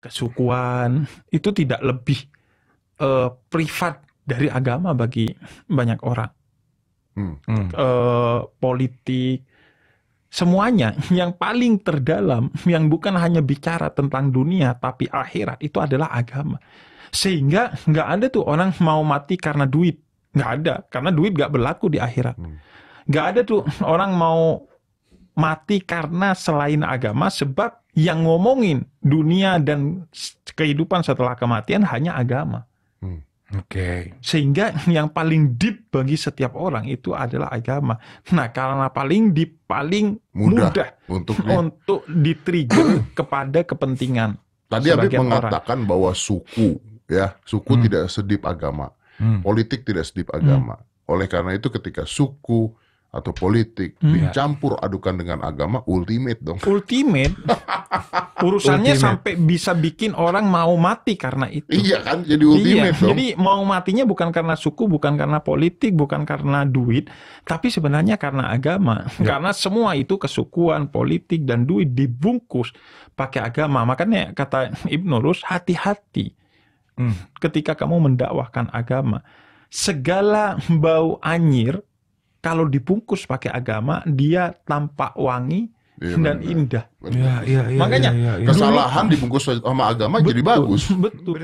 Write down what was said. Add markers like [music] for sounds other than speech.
kesukuan itu tidak lebih uh, privat dari agama bagi banyak orang. Hmm. Uh, politik semuanya yang paling terdalam yang bukan hanya bicara tentang dunia tapi akhirat itu adalah agama sehingga nggak ada tuh orang mau mati karena duit nggak ada karena duit nggak berlaku di akhirat hmm. nggak ada tuh orang mau mati karena selain agama sebab yang ngomongin dunia dan kehidupan setelah kematian hanya agama. Hmm. Oke. Okay. Sehingga yang paling deep bagi setiap orang itu adalah agama. Nah, karena paling deep, paling mudah, mudah untuk di... untuk [coughs] kepada kepentingan. Tadi Abi mengatakan orang. bahwa suku, ya, suku hmm. tidak sedip agama, hmm. politik tidak sedip agama. Hmm. Oleh karena itu, ketika suku, atau politik hmm. dicampur ya. adukan dengan agama ultimate dong. Ultimate. [laughs] Urusannya ultimate. sampai bisa bikin orang mau mati karena itu. Iya kan, jadi ultimate iya. dong. Jadi mau matinya bukan karena suku, bukan karena politik, bukan karena duit, tapi sebenarnya karena agama. Ya. [laughs] Karena semua itu kesukuan, politik dan duit dibungkus pakai agama. Makanya kata [laughs] Ibnu Rus hati-hati hmm. ketika kamu mendakwahkan agama. Segala bau anyir kalau dibungkus pakai agama dia tampak wangi Iya, dan bener. indah. Iya, iya, iya, Makanya iya, iya, iya. kesalahan dibungkus sama agama betul, jadi bagus. Betul.